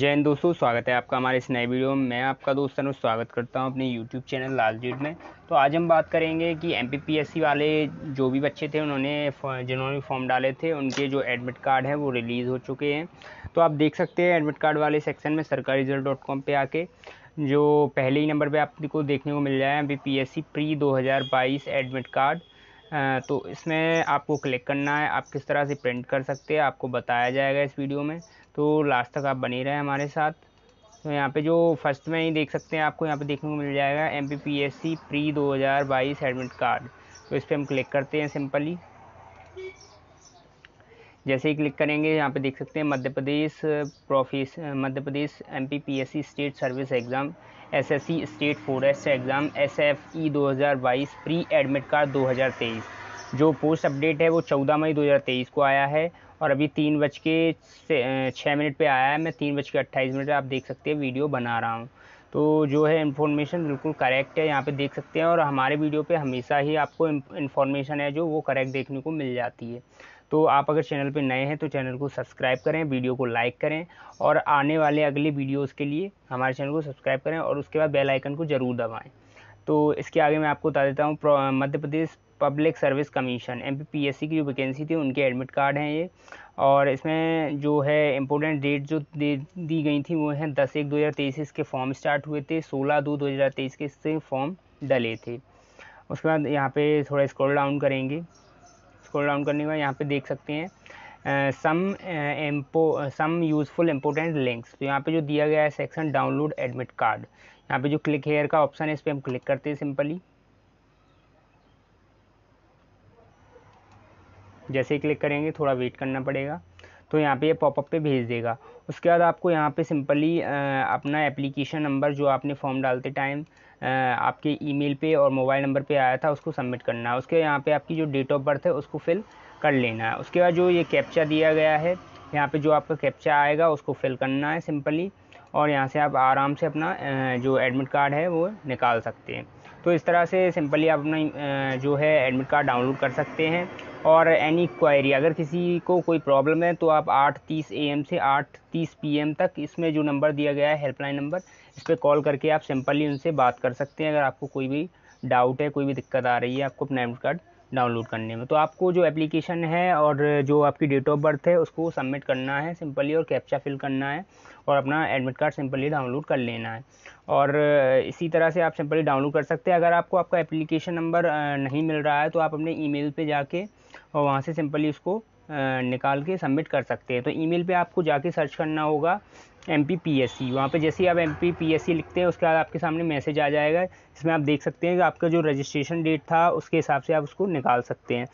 जैन दोस्तों स्वागत है आपका हमारे इस नए वीडियो में मैं आपका दोस्त अनुज स्वागत करता हूं अपने यूट्यूब चैनल लालजीट में तो आज हम बात करेंगे कि एम वाले जो भी बच्चे थे उन्होंने जिन्होंने फॉर्म डाले थे उनके जो एडमिट कार्ड हैं वो रिलीज़ हो चुके हैं तो आप देख सकते हैं एडमिट कार्ड वाले सेक्शन में सरकारी रिजल्ट डॉट कॉम पर आके जो पहले ही नंबर पर आपको देखने को मिल जाए एम पी प्री दो एडमिट कार्ड तो इसमें आपको क्लिक करना है आप किस तरह से प्रिंट कर सकते हैं आपको बताया जाएगा इस वीडियो में तो लास्ट तक आप बने रहें हमारे साथ तो यहाँ पे जो फर्स्ट में ही देख सकते हैं आपको यहाँ पे देखने को मिल जाएगा M P P S C pre दो हज़ार बाईस एडमिट कार्ड तो इस पर हम क्लिक करते हैं सिंपली जैसे ही क्लिक करेंगे यहाँ पे देख सकते हैं मध्य प्रदेश प्रोफेस Madhya Pradesh M P state service exam SSC state forest exam SFE 2022 pre admit card 2023 जो पोस्ट अपडेट है वो 14 मई 2023 को आया है और अभी तीन बज के छः मिनट पे आया है मैं तीन बज के अट्ठाईस मिनट आप देख सकते हैं वीडियो बना रहा हूँ तो जो है इन्फॉर्मेशन बिल्कुल करेक्ट है यहाँ पर देख सकते हैं और हमारे वीडियो पर हमेशा ही आपको इन्फॉर्मेशन है जो वो करेक्ट देखने को मिल जाती है तो आप अगर चैनल पर नए हैं तो चैनल को सब्सक्राइब करें वीडियो को लाइक करें और आने वाले अगले वीडियोज़ के लिए हमारे चैनल को सब्सक्राइब करें और उसके बाद बेल आइकन को ज़रूर दबाएँ तो इसके आगे मैं आपको बता देता हूँ Madhya Pradesh public service commission M की जो वैकेंसी थी उनके एडमिट कार्ड हैं ये और इसमें जो है इम्पोर्टेंट डेट जो दे दी गई थी वो हैं दस एक दो हज़ार तेईस इसके फॉर्म स्टार्ट हुए थे सोलह दो दो हज़ार तेईस के इससे फॉर्म डले थे उसके बाद यहाँ पे थोड़ा स्क्रॉल डाउन करेंगे स्क्रॉल डाउन करने के बाद यहाँ पे देख सकते हैं सम एम्पो सम यूज़फुल इम्पोर्टेंट लिंक्स तो यहाँ पे जो दिया गया है सेक्शन डाउनलोड एडमिट कार्ड यहाँ पे जो क्लिक हेयर का ऑप्शन है इस पर हम क्लिक करते हैं सिंपली जैसे ही क्लिक करेंगे थोड़ा वेट करना पड़ेगा तो यहाँ पे ये पॉपअप पे भेज देगा उसके बाद आपको यहाँ पे सिंपली अपना एप्लीकेशन नंबर जो आपने फॉर्म डालते टाइम आपके ईमेल पे और मोबाइल नंबर पे आया था उसको सबमिट करना है उसके यहाँ पे आपकी जो डेट ऑफ बर्थ है उसको फिल कर लेना है उसके बाद जो ये कैप्चा दिया गया है यहाँ पे जो आपका कैप्चा आएगा उसको फिल करना है सिंपली और यहाँ से आप आराम से अपना जो एडमिट कार्ड है वो निकाल सकते हैं तो इस तरह से सिंपली आप अपना जो है एडमिट कार्ड डाउनलोड कर सकते हैं और एनी क्वायरी अगर किसी को कोई प्रॉब्लम है तो आप आठ तीस ए एम से आठ तीस पी एम तक इसमें जो नंबर दिया गया है हेल्पलाइन नंबर इस पर कॉल करके आप सिंपली उनसे बात कर सकते हैं अगर आपको कोई भी डाउट है कोई भी दिक्कत आ रही है आपको अपना एडमिट कार्ड डाउनलोड करने में तो आपको जो एप्लीकेशन है और जो आपकी डेट ऑफ बर्थ है उसको सबमिट करना है सिंपली और कैप्चा फिल करना है और अपना एडमिट कार्ड सिंपली डाउनलोड कर लेना है और इसी तरह से आप सिंपली डाउनलोड कर सकते हैं अगर आपको आपका एप्लीकेशन नंबर नहीं मिल रहा है तो आप अपने ईमेल पे जाके और वहाँ से सिंपली उसको निकाल के सबमिट कर सकते हैं तो ईमेल पे आपको जाके सर्च करना होगा M P P S C वहाँ पर जैसे ही आप M P P S C लिखते हैं उसके बाद आपके सामने मैसेज आ जाएगा इसमें आप देख सकते हैं कि आपका जो रजिस्ट्रेशन डेट था उसके हिसाब से आप उसको निकाल सकते हैं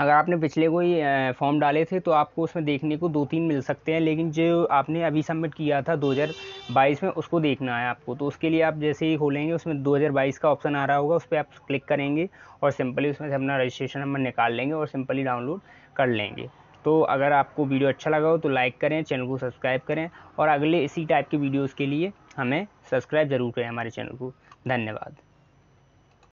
अगर आपने पिछले कोई फॉर्म डाले थे तो आपको उसमें देखने को दो तीन मिल सकते हैं लेकिन जो आपने अभी सबमिट किया था 2022 में उसको देखना है आपको तो उसके लिए आप जैसे ही खोलेंगे उसमें 2022 का ऑप्शन आ रहा होगा उस पर आप क्लिक करेंगे और सिंपली उसमें से अपना रजिस्ट्रेशन नंबर निकाल लेंगे और सिंपली डाउनलोड कर लेंगे तो अगर आपको वीडियो अच्छा लगा हो तो लाइक करें चैनल को सब्सक्राइब करें और अगले इसी टाइप के वीडियोज़ के लिए हमें सब्सक्राइब ज़रूर करें हमारे चैनल को धन्यवाद